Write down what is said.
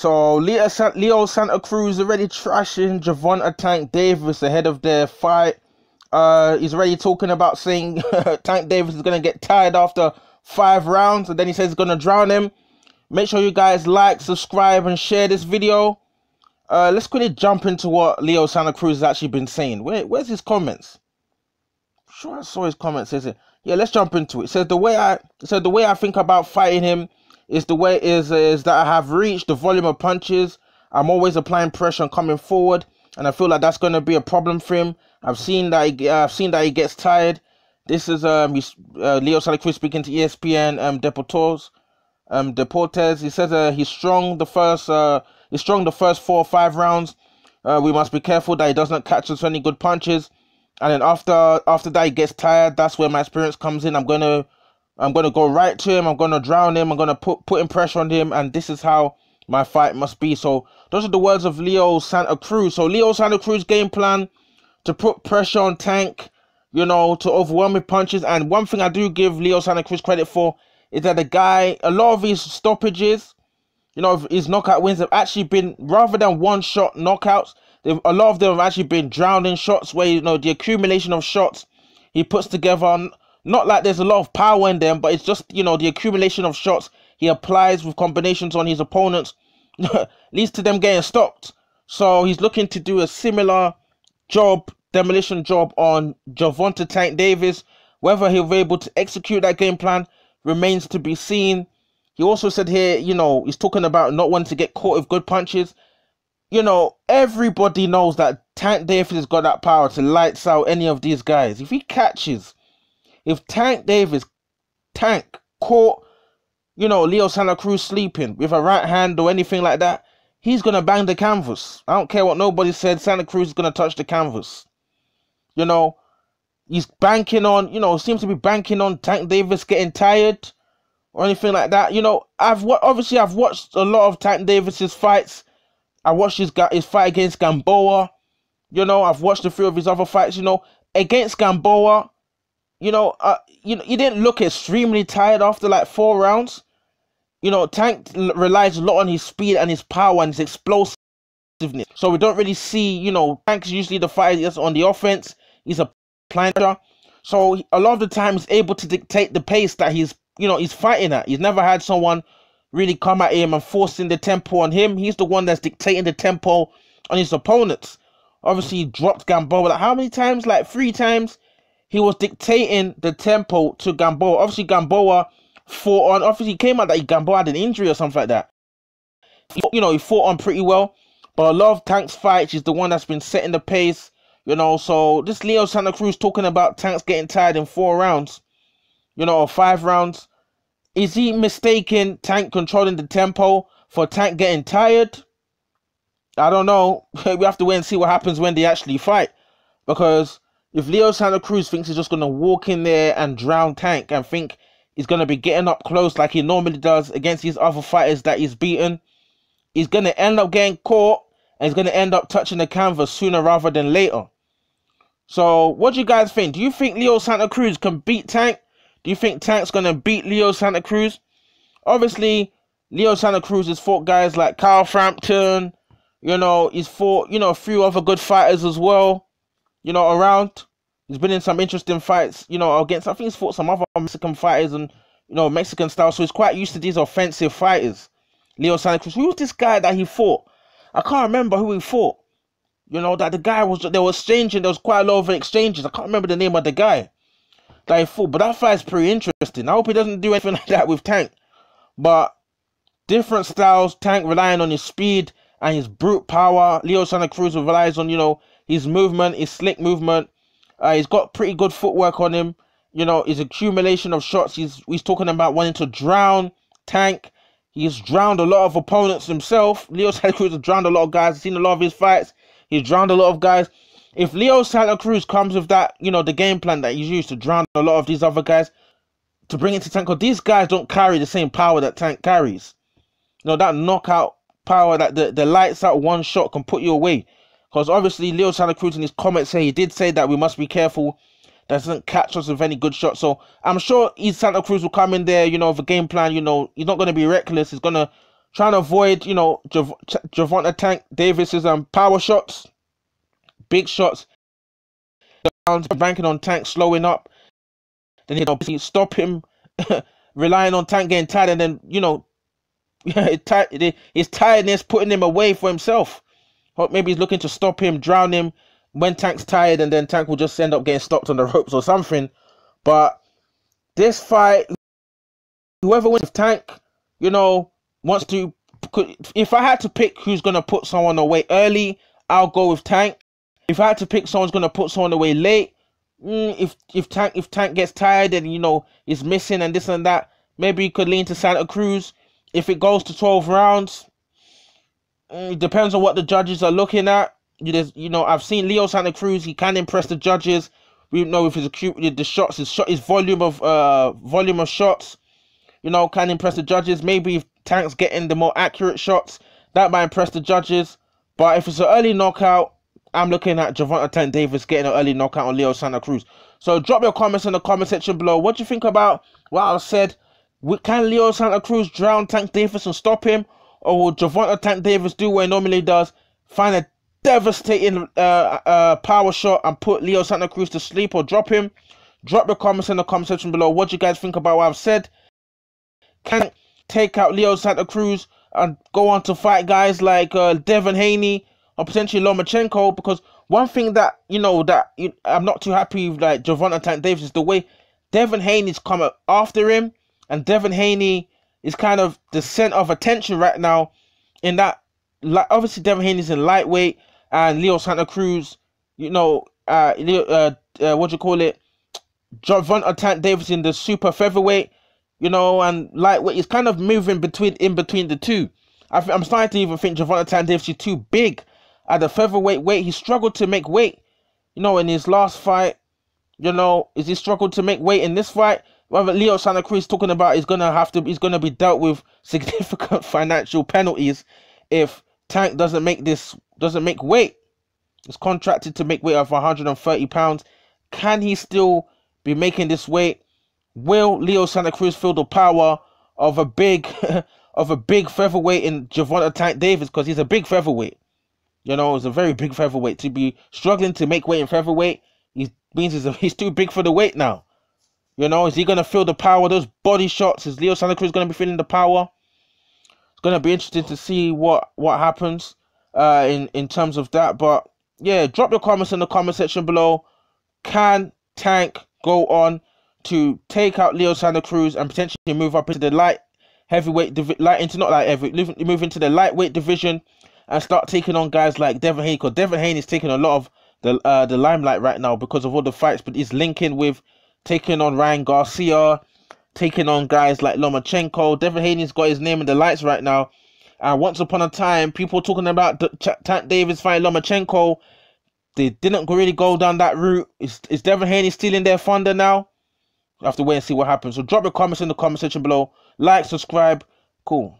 So Leo Leo Santa Cruz already trashing Javonta Tank Davis ahead of their fight. Uh, he's already talking about saying Tank Davis is gonna get tired after five rounds, and then he says he's gonna drown him. Make sure you guys like, subscribe, and share this video. Uh, let's quickly jump into what Leo Santa Cruz has actually been saying. where's his comments? I'm sure, I saw his comments. Says it. Yeah, let's jump into it. it says the way I said the way I think about fighting him is the way is is that I have reached the volume of punches. I'm always applying pressure and coming forward, and I feel like that's going to be a problem for him. I've seen that he, I've seen that he gets tired. This is um uh, Leo Salacruz speaking to ESPN um Deportes, um Deportes. He says uh, he's strong the first uh he's strong the first four or five rounds. Uh, we must be careful that he does not catch us any good punches. And then after after that he gets tired, that's where my experience comes in. I'm going to I'm gonna go right to him. I'm gonna drown him. I'm gonna put putting pressure on him, and this is how my fight must be. So those are the words of Leo Santa Cruz. So Leo Santa Cruz game plan to put pressure on Tank, you know, to overwhelm with punches. And one thing I do give Leo Santa Cruz credit for is that the guy, a lot of his stoppages, you know, his knockout wins have actually been rather than one shot knockouts. A lot of them have actually been drowning shots where you know the accumulation of shots he puts together not like there's a lot of power in them, but it's just, you know, the accumulation of shots he applies with combinations on his opponents leads to them getting stopped. So he's looking to do a similar job, demolition job on Javonta Tank Davis. Whether he'll be able to execute that game plan remains to be seen. He also said here, you know, he's talking about not wanting to get caught with good punches. You know, everybody knows that Tank Davis has got that power to lights out any of these guys. If he catches if Tank Davis, Tank, caught, you know, Leo Santa Cruz sleeping with a right hand or anything like that, he's going to bang the canvas. I don't care what nobody said, Santa Cruz is going to touch the canvas. You know, he's banking on, you know, seems to be banking on Tank Davis getting tired or anything like that. You know, I've obviously I've watched a lot of Tank Davis's fights. I watched his his fight against Gamboa. You know, I've watched a few of his other fights. You know, against Gamboa, you know, uh, you know, he didn't look extremely tired after like four rounds. You know, Tank relies a lot on his speed and his power and his explosiveness. So we don't really see, you know, Tank's usually the fighter that's on the offense. He's a planter. So a lot of the time he's able to dictate the pace that he's, you know, he's fighting at. He's never had someone really come at him and forcing the tempo on him. He's the one that's dictating the tempo on his opponents. Obviously, he dropped Gamboa. Like how many times? Like three times he was dictating the tempo to Gamboa. Obviously, Gamboa fought on. Obviously, it came out that Gamboa had an injury or something like that. He, you know, he fought on pretty well. But a lot of Tank's fights He's the one that's been setting the pace. You know, so this Leo Santa Cruz talking about Tank's getting tired in four rounds, you know, or five rounds. Is he mistaken Tank controlling the tempo for Tank getting tired? I don't know. we have to wait and see what happens when they actually fight. Because if Leo Santa Cruz thinks he's just going to walk in there and drown Tank and think he's going to be getting up close like he normally does against these other fighters that he's beaten, he's going to end up getting caught and he's going to end up touching the canvas sooner rather than later. So, what do you guys think? Do you think Leo Santa Cruz can beat Tank? Do you think Tank's going to beat Leo Santa Cruz? Obviously, Leo Santa Cruz has fought guys like Kyle Frampton. You know, he's fought, you know, a few other good fighters as well, you know, around. He's been in some interesting fights, you know, against I think he's fought some other Mexican fighters and you know Mexican style, so he's quite used to these offensive fighters. Leo Santa Cruz, who was this guy that he fought? I can't remember who he fought. You know that the guy was they were exchanging. There was quite a lot of exchanges. I can't remember the name of the guy that he fought, but that fight's pretty interesting. I hope he doesn't do anything like that with Tank, but different styles. Tank relying on his speed and his brute power. Leo Santa Cruz relies on you know his movement, his slick movement uh, he's got pretty good footwork on him. You know, his accumulation of shots. He's he's talking about wanting to drown Tank. He's drowned a lot of opponents himself. Leo Santa Cruz has drowned a lot of guys. I've seen a lot of his fights. He's drowned a lot of guys. If Leo Santa Cruz comes with that, you know, the game plan that he's used to drown a lot of these other guys, to bring it to Tank, because these guys don't carry the same power that Tank carries. You know, that knockout power that the, the lights out one shot can put you away. Because obviously, Leo Santa Cruz in his comments here, he did say that we must be careful. That doesn't catch us with any good shot. So I'm sure East Santa Cruz will come in there, you know, with a game plan. You know, he's not going to be reckless. He's going to try and avoid, you know, Jav- Javonta Tank Davis's um, power shots, big shots. Banking on Tank slowing up. Then he'll stop him, relying on Tank getting tired. And then, you know, his tiredness putting him away for himself maybe he's looking to stop him, drown him. When Tank's tired, and then Tank will just end up getting stopped on the ropes or something. But this fight, whoever wins, Tank, you know, wants to. If I had to pick who's gonna put someone away early, I'll go with Tank. If I had to pick someone's gonna put someone away late, mm, if if Tank if Tank gets tired and you know is missing and this and that, maybe he could lean to Santa Cruz. If it goes to twelve rounds, it mm, depends on what the judges are looking at. You just, you know, I've seen Leo Santa Cruz. He can impress the judges. We know if his acute, the shots, his shot, his volume of uh volume of shots, you know, can impress the judges. Maybe if Tank's getting the more accurate shots, that might impress the judges. But if it's an early knockout, I'm looking at Javante Tank Davis getting an early knockout on Leo Santa Cruz. So drop your comments in the comment section below. What do you think about what I said? Can Leo Santa Cruz drown Tank Davis and stop him? or oh, will Javonta Tank Davis do what he normally does? Find a devastating uh, uh, power shot and put Leo Santa Cruz to sleep or drop him? Drop your comments in the comment section below. What do you guys think about what I've said? Can take out Leo Santa Cruz and go on to fight guys like uh, Devin Haney or potentially Lomachenko? Because one thing that, you know, that you, I'm not too happy with, like, Javonta Tank Davis is the way Devin Haney's come after him and Devin Haney is kind of the center of attention right now. In that, like, obviously Devin Haney's in lightweight, and Leo Santa Cruz, you know, uh, uh, uh what do you call it? Javante Tant Davis in the super featherweight, you know, and lightweight. He's kind of moving between in between the two. I am starting to even think Javante Tant Davis is too big at the featherweight weight. He struggled to make weight, you know, in his last fight. You know, is he struggled to make weight in this fight? whether Leo Santa Cruz talking about is gonna have to is gonna be dealt with significant financial penalties if Tank doesn't make this doesn't make weight. He's contracted to make weight of 130 pounds. Can he still be making this weight? Will Leo Santa Cruz feel the power of a big of a big featherweight in Javonta Tank Davis? Because he's a big featherweight. You know, he's a very big featherweight. To be struggling to make weight in featherweight, he means he's, a, he's too big for the weight now. You know, is he going to feel the power? Those body shots, is Leo Santa Cruz going to be feeling the power? It's going to be interesting to see what, what happens uh, in, in terms of that. But yeah, drop your comments in the comment section below. Can Tank go on to take out Leo Santa Cruz and potentially move up into the light heavyweight divi- light into not light heavy move into the lightweight division and start taking on guys like Devin Haney because Devin Haney is taking a lot of the uh, the limelight right now because of all the fights, but he's linking with taking on Ryan Garcia, taking on guys like Lomachenko. Devin Haney's got his name in the lights right now. And uh, once upon a time, people talking about D- Ch- Davis fighting Lomachenko. They didn't really go down that route. Is, is Devin Haney stealing their thunder now? I have to wait and see what happens. So drop your comments in the comment section below. Like, subscribe. Cool.